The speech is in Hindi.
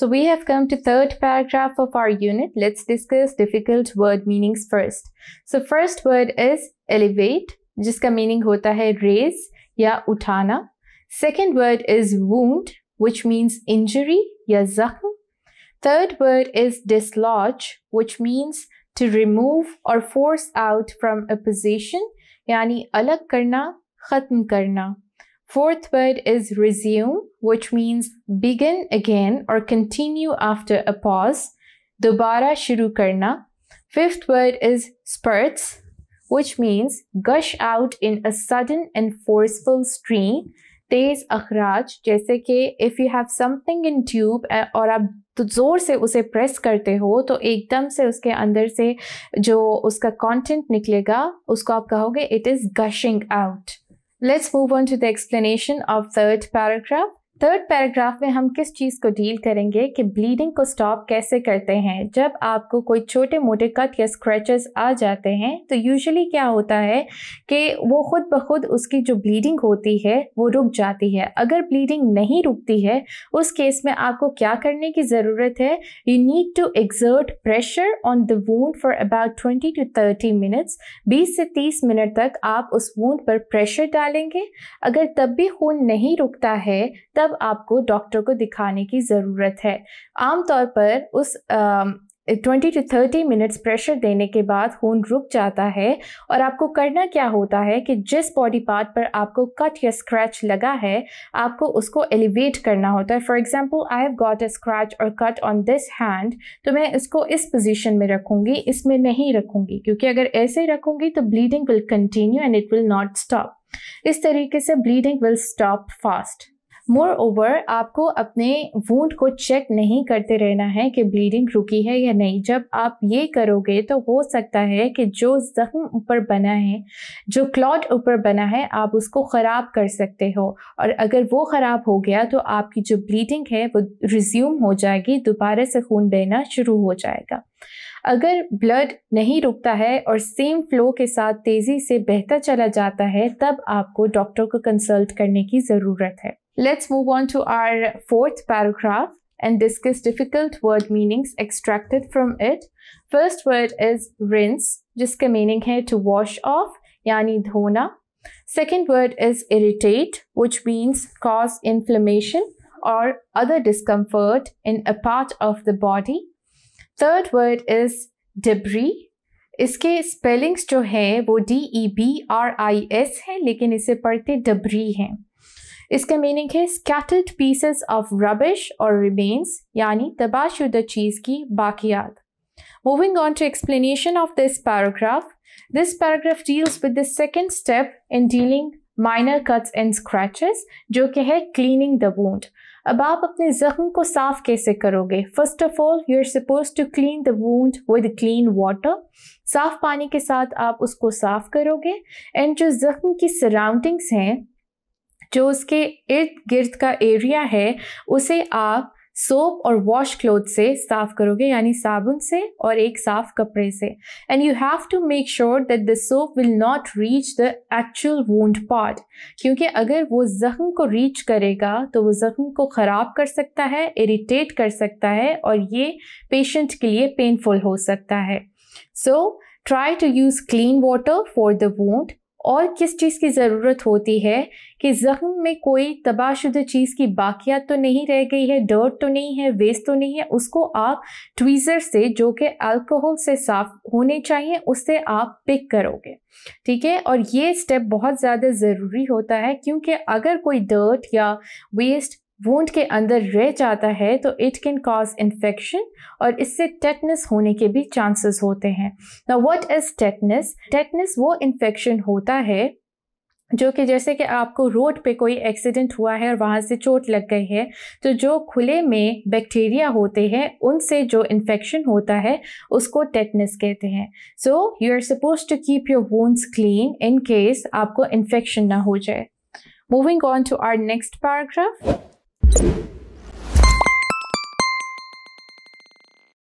So we have come to third paragraph of our unit. Let's discuss difficult word meanings first. So first word is elevate, जिसका meaning hota hai raise ya utana. Second word is wound, which means injury ya zakhm. Third word is dislodge, which means to remove or force out from a position, yani alag karna, khatm karna. Fourth word is resume, which means begin again or continue after a pause. Dobara shuru karna. Fifth word is spurts, which means gush out in a sudden and forceful stream. Tez akhraj, jaise ke if you have something in tube or आप तो ज़ोर से उसे प्रेस करते हो तो एकदम से उसके अंदर से जो उसका कंटेंट निकलेगा उसको आप कहोगे it is gushing out Let's move on to the explanation of third paragraph. Third paragraph में हम किस चीज़ को डील करेंगे कि ब्लीडिंग को स्टॉप कैसे करते हैं जब आपको कोई छोटे मोटे कट या स्क्रैचेस आ जाते हैं तो यूजुअली क्या होता है कि वो खुद ब खुद उसकी जो ब्लीडिंग होती है वो रुक जाती है अगर ब्लीडिंग नहीं रुकती है उस केस में आपको क्या करने की ज़रूरत है you need to exert pressure on the wound for about twenty to thirty minutes बीस से तीस मिनट तक आप उस वूंद पर प्रेशर डालेंगे अगर तब भी खून नहीं रुकता है तब तब आपको डॉक्टर को दिखाने की ज़रूरत है आमतौर पर उस आ, twenty to thirty minutes pressure देने के बाद खून रुक जाता है और आपको करना क्या होता है कि जिस बॉडी पार्ट पर आपको कट या स्क्रैच लगा है आपको उसको एलिवेट करना होता है for example I have got a scratch और कट ऑन दिस हैंड तो मैं इसको इस पोजीशन में रखूँगी इसमें नहीं रखूँगी क्योंकि अगर ऐसे रखूँगी तो bleeding will continue and it will not stop इस तरीके से bleeding will stop fast moreover आपको अपने वूंड को चेक नहीं करते रहना है कि ब्लीडिंग रुकी है या नहीं जब आप ये करोगे तो हो सकता है कि जो जख्म ऊपर बना है जो क्लॉट ऊपर बना है आप उसको ख़राब कर सकते हो और अगर वो ख़राब हो गया तो आपकी जो ब्लीडिंग है वो रिज्यूम हो जाएगी दोबारा से खून बहना शुरू हो जाएगा अगर ब्लड नहीं रुकता है और सेम फ्लो के साथ तेज़ी से बेहतर चला जाता है तब आपको डॉक्टर को कंसल्ट करने की ज़रूरत है Let's move on to our fourth paragraph and discuss difficult word meanings extracted from it. First word is rinse, just meaning here to wash off, yani dhona. Second word is irritate, which means cause inflammation or other discomfort in a part of the body. Third word is debris. इसके स्पेलिंग्स जो है वो D E B R I इसका मीनिंग है स्कैटर्ड पीसेस ऑफ रबिश और रिमेन्स यानी तबाशुदा चीज़ की बाकियात moving on to explanation of this paragraph this paragraph deals with the second step in dealing minor cuts and scratches जो कि है क्लीनिंग द wound. अब आप अपने जख्म को साफ कैसे करोगे first of all you are suppose to clean the wound with clean water साफ पानी के साथ आप उसको साफ करोगे एंड जो जख्म की सराउंडिंग्स हैं जो उसके इर्द गिर्द का एरिया है उसे आप सोप और वॉश क्लोथ से साफ करोगे यानी साबुन से और एक साफ कपड़े से and you have to make sure that the soap will not reach the actual wound part क्योंकि अगर वो जख्म को रीच करेगा तो वो जख्म को ख़राब कर सकता है इरिटेट कर सकता है और ये पेशेंट के लिए पेनफुल हो सकता है so try to use clean water for the wound और किस चीज़ की ज़रूरत होती है कि ज़ख्म में कोई तबाहशुदा चीज़ की बाकियात तो नहीं रह गई है डर्ट तो नहीं है वेस्ट तो नहीं है उसको आप ट्वीज़र से जो कि अल्कोहल से साफ़ होने चाहिए उससे आप पिक करोगे ठीक है और ये स्टेप बहुत ज़्यादा ज़रूरी होता है क्योंकि अगर कोई डर्ट या वेस्ट वोंड के अंदर रह जाता है तो इट कैन कॉज इन्फेक्शन और इससे टेटनस होने के भी चांसेस होते हैं ना व्हाट इज़ टेटनस टेटनस वो इन्फेक्शन होता है जो कि जैसे कि आपको रोड पे कोई एक्सीडेंट हुआ है और वहाँ से चोट लग गई है तो जो खुले में बैक्टीरिया होते हैं उनसे जो इन्फेक्शन होता है उसको टेटनस कहते हैं so you are suppose to keep your wounds clean in case आपको इन्फेक्शन ना हो जाए moving on to our next paragraph you